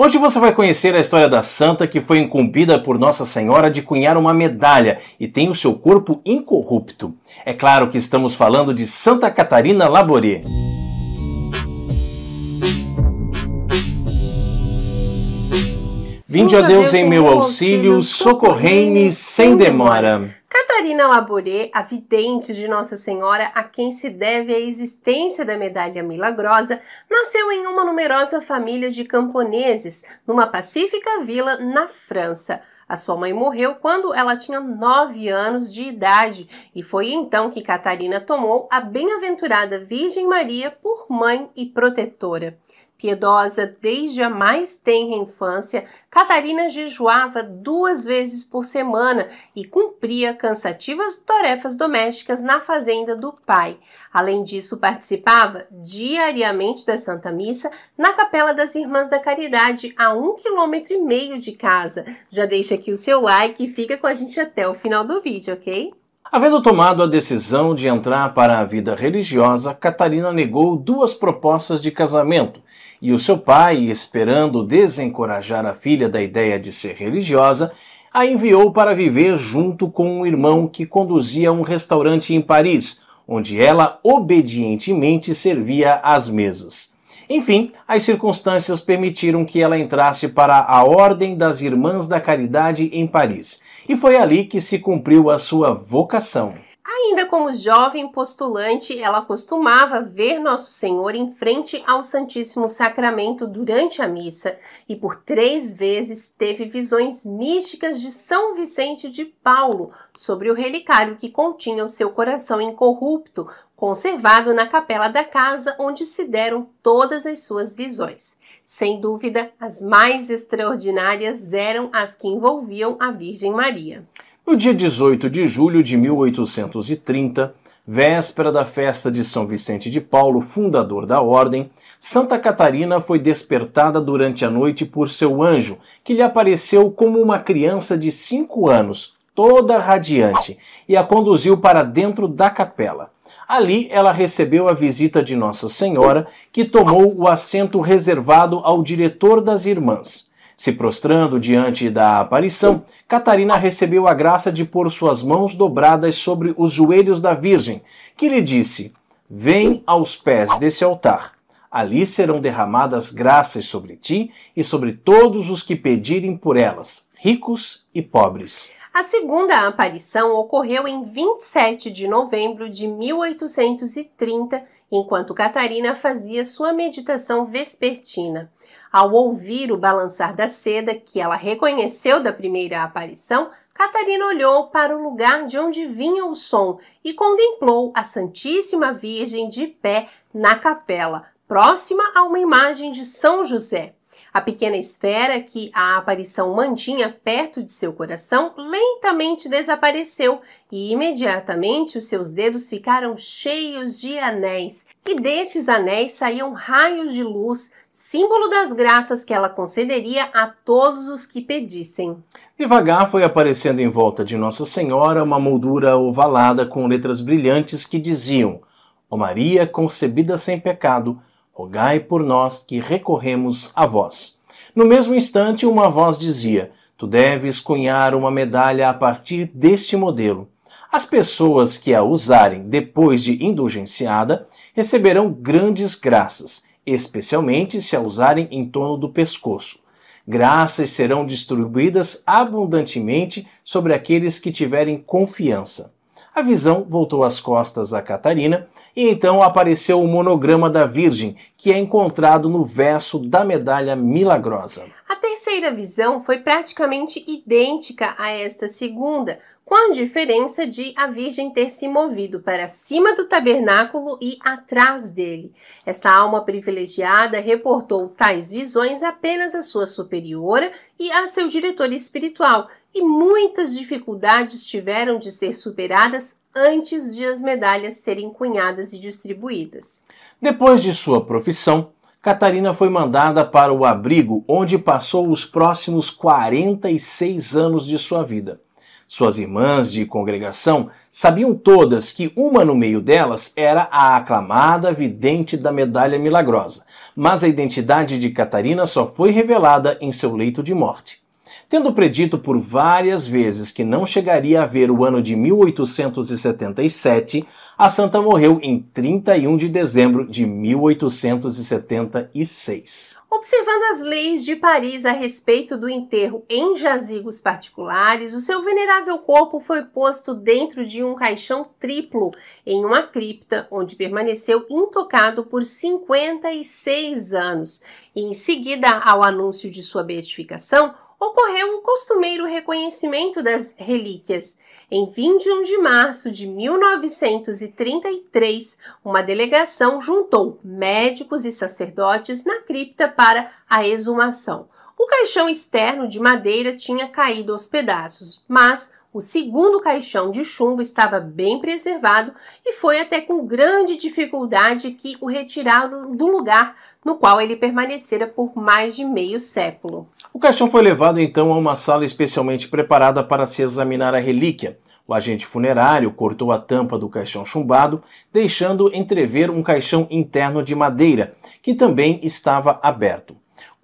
Hoje você vai conhecer a história da santa que foi incumbida por Nossa Senhora de cunhar uma medalha e tem o seu corpo incorrupto. É claro que estamos falando de Santa Catarina Laboré. Vinde a Deus em meu auxílio, socorrei-me sem demora. Catarina Laboré, a vidente de Nossa Senhora, a quem se deve a existência da medalha milagrosa, nasceu em uma numerosa família de camponeses, numa pacífica vila na França. A sua mãe morreu quando ela tinha 9 anos de idade e foi então que Catarina tomou a bem-aventurada Virgem Maria por mãe e protetora. Piedosa desde a mais tenra infância, Catarina jejuava duas vezes por semana e cumpria cansativas tarefas domésticas na fazenda do pai. Além disso, participava diariamente da Santa Missa na Capela das Irmãs da Caridade, a um quilômetro e meio de casa. Já deixa aqui o seu like e fica com a gente até o final do vídeo, ok? Havendo tomado a decisão de entrar para a vida religiosa, Catarina negou duas propostas de casamento, e o seu pai, esperando desencorajar a filha da ideia de ser religiosa, a enviou para viver junto com um irmão que conduzia um restaurante em Paris, onde ela obedientemente servia às mesas. Enfim, as circunstâncias permitiram que ela entrasse para a Ordem das Irmãs da Caridade em Paris, e foi ali que se cumpriu a sua vocação. Ainda como jovem postulante, ela costumava ver Nosso Senhor em frente ao Santíssimo Sacramento durante a missa e por três vezes teve visões místicas de São Vicente de Paulo sobre o relicário que continha o seu coração incorrupto, conservado na capela da casa onde se deram todas as suas visões. Sem dúvida, as mais extraordinárias eram as que envolviam a Virgem Maria. No dia 18 de julho de 1830, véspera da festa de São Vicente de Paulo, fundador da ordem, Santa Catarina foi despertada durante a noite por seu anjo, que lhe apareceu como uma criança de cinco anos, toda radiante, e a conduziu para dentro da capela. Ali ela recebeu a visita de Nossa Senhora, que tomou o assento reservado ao diretor das irmãs. Se prostrando diante da aparição, Catarina recebeu a graça de pôr suas mãos dobradas sobre os joelhos da Virgem, que lhe disse: Vem aos pés desse altar. Ali serão derramadas graças sobre ti e sobre todos os que pedirem por elas, ricos e pobres. A segunda aparição ocorreu em 27 de novembro de 1830, enquanto Catarina fazia sua meditação vespertina. Ao ouvir o balançar da seda, que ela reconheceu da primeira aparição, Catarina olhou para o lugar de onde vinha o som e contemplou a Santíssima Virgem de pé na capela, próxima a uma imagem de São José. A pequena esfera que a aparição mantinha perto de seu coração lentamente desapareceu e imediatamente os seus dedos ficaram cheios de anéis, e destes anéis saíam raios de luz, símbolo das graças que ela concederia a todos os que pedissem. Devagar foi aparecendo em volta de Nossa Senhora uma moldura ovalada com letras brilhantes que diziam: Ó oh Maria concebida sem pecado, Rogai por nós que recorremos a vós. No mesmo instante, uma voz dizia: Tu deves cunhar uma medalha a partir deste modelo. As pessoas que a usarem depois de indulgenciada receberão grandes graças, especialmente se a usarem em torno do pescoço. Graças serão distribuídas abundantemente sobre aqueles que tiverem confiança. A visão voltou as costas a Catarina e então apareceu o monograma da Virgem, que é encontrado no verso da medalha milagrosa. A terceira visão foi praticamente idêntica a esta segunda, com a diferença de a Virgem ter se movido para cima do tabernáculo e atrás dele. Esta alma privilegiada reportou tais visões apenas à sua superiora e a seu diretor espiritual, e muitas dificuldades tiveram de ser superadas antes de as medalhas serem cunhadas e distribuídas. Depois de sua profissão, Catarina foi mandada para o abrigo onde passou os próximos 46 anos de sua vida. Suas irmãs de congregação sabiam todas que uma no meio delas era a aclamada vidente da medalha milagrosa, mas a identidade de Catarina só foi revelada em seu leito de morte. Tendo predito por várias vezes que não chegaria a ver o ano de 1877, a santa morreu em 31 de dezembro de 1876. Observando as leis de Paris a respeito do enterro em jazigos particulares, o seu venerável corpo foi posto dentro de um caixão triplo em uma cripta, onde permaneceu intocado por 56 anos. E em seguida ao anúncio de sua beatificação, ocorreu o costumeiro reconhecimento das relíquias. Em 21 de março de 1933, uma delegação juntou médicos e sacerdotes na cripta para a exumação. O caixão externo de madeira tinha caído aos pedaços, mas o segundo caixão de chumbo estava bem preservado e foi até com grande dificuldade que o retiraram do lugar no qual ele permanecera por mais de meio século. O caixão foi levado então a uma sala especialmente preparada para se examinar a relíquia. O agente funerário cortou a tampa do caixão chumbado, deixando entrever um caixão interno de madeira, que também estava aberto.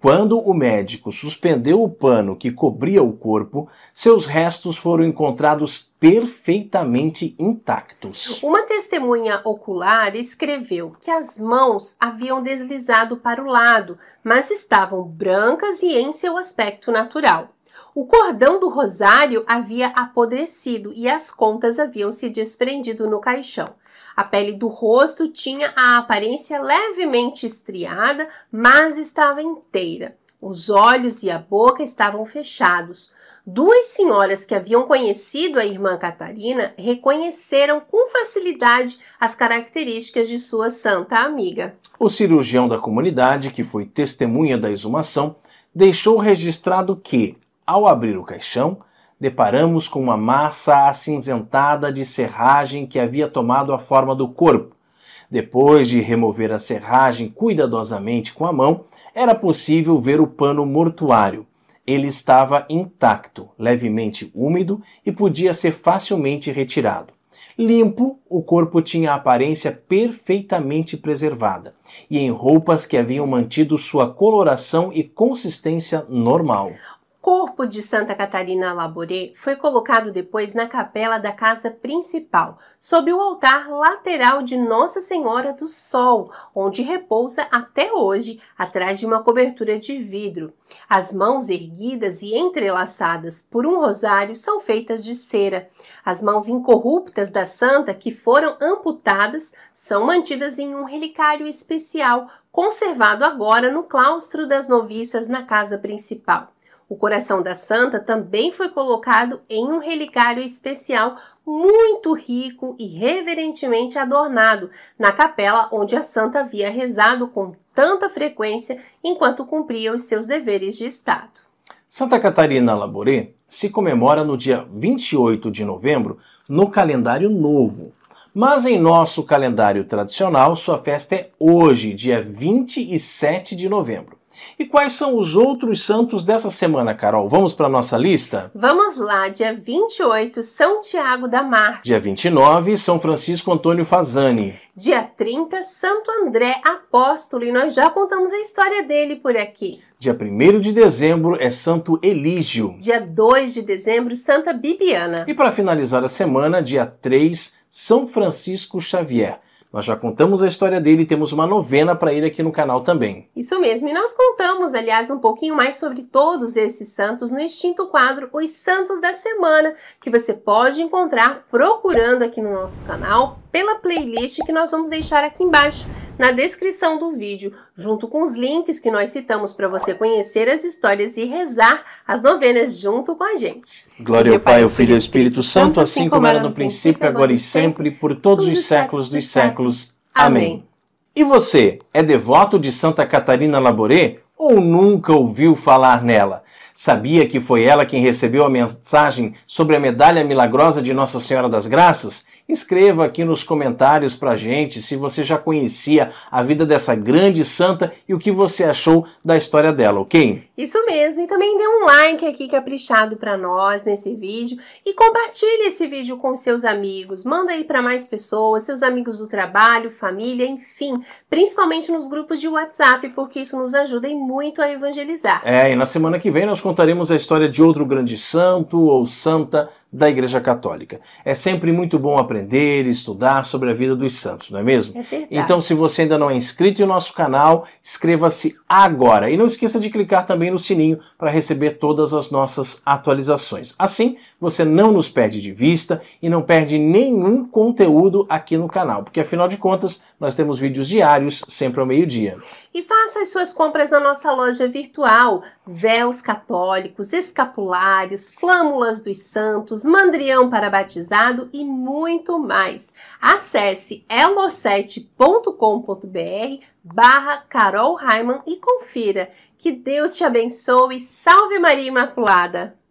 Quando o médico suspendeu o pano que cobria o corpo, seus restos foram encontrados perfeitamente intactos. Uma testemunha ocular escreveu que as mãos haviam deslizado para o lado, mas estavam brancas e em seu aspecto natural. O cordão do rosário havia apodrecido e as contas haviam se desprendido no caixão. A pele do rosto tinha a aparência levemente estriada, mas estava inteira. Os olhos e a boca estavam fechados. Duas senhoras que haviam conhecido a irmã Catarina reconheceram com facilidade as características de sua santa amiga. O cirurgião da comunidade, que foi testemunha da exumação, deixou registrado que ao abrir o caixão, deparamos com uma massa acinzentada de serragem que havia tomado a forma do corpo. Depois de remover a serragem cuidadosamente com a mão, era possível ver o pano mortuário. Ele estava intacto, levemente úmido e podia ser facilmente retirado. Limpo, o corpo tinha a aparência perfeitamente preservada e em roupas que haviam mantido sua coloração e consistência normal corpo de Santa Catarina Laboré foi colocado depois na capela da casa principal, sob o altar lateral de Nossa Senhora do Sol, onde repousa até hoje, atrás de uma cobertura de vidro. As mãos erguidas e entrelaçadas por um rosário são feitas de cera. As mãos incorruptas da santa, que foram amputadas, são mantidas em um relicário especial, conservado agora no claustro das noviças na casa principal. O coração da santa também foi colocado em um relicário especial muito rico e reverentemente adornado na capela onde a santa havia rezado com tanta frequência enquanto cumpria os seus deveres de Estado. Santa Catarina Laboré se comemora no dia 28 de novembro no calendário novo. Mas em nosso calendário tradicional, sua festa é hoje, dia 27 de novembro. E quais são os outros santos dessa semana, Carol? Vamos para nossa lista? Vamos lá, dia 28, São Tiago da Mar. Dia 29, São Francisco Antônio Fazani. Dia 30, Santo André Apóstolo, e nós já contamos a história dele por aqui. Dia 1 de dezembro é Santo Elígio. Dia 2 de dezembro, Santa Bibiana. E para finalizar a semana, dia 3, São Francisco Xavier. Nós já contamos a história dele e temos uma novena para ele aqui no canal também. Isso mesmo, e nós contamos, aliás, um pouquinho mais sobre todos esses santos no extinto quadro Os Santos da Semana, que você pode encontrar procurando aqui no nosso canal pela playlist que nós vamos deixar aqui embaixo na descrição do vídeo, junto com os links que nós citamos para você conhecer as histórias e rezar as novenas junto com a gente. Glória ao Pai, ao Filho e ao Espírito, Santo, assim, assim como era no princípio, agora e sempre, por todos os séculos dos séculos. Amém. E você, é devoto de Santa Catarina Laboré ou nunca ouviu falar nela? Sabia que foi ela quem recebeu a mensagem sobre a medalha milagrosa de Nossa Senhora das Graças? Escreva aqui nos comentários pra gente se você já conhecia a vida dessa grande santa e o que você achou da história dela, ok? Isso mesmo, e também dê um like aqui caprichado é para nós nesse vídeo e compartilhe esse vídeo com seus amigos, manda aí para mais pessoas, seus amigos do trabalho, família, enfim, principalmente nos grupos de WhatsApp, porque isso nos ajuda muito a evangelizar. É, e na semana que vem nós contaremos a história de outro grande santo ou santa da Igreja Católica. É sempre muito bom aprender e estudar sobre a vida dos santos, não é mesmo? É então, se você ainda não é inscrito em nosso canal, inscreva-se agora. E não esqueça de clicar também no sininho para receber todas as nossas atualizações. Assim, você não nos perde de vista e não perde nenhum conteúdo aqui no canal, porque afinal de contas, nós temos vídeos diários sempre ao meio-dia e faça as suas compras na nossa loja virtual. Véus católicos, escapulários, flâmulas dos santos, mandrião para batizado e muito mais. Acesse elocete.com.br barra Carol raimann e confira. Que Deus te abençoe. Salve Maria Imaculada!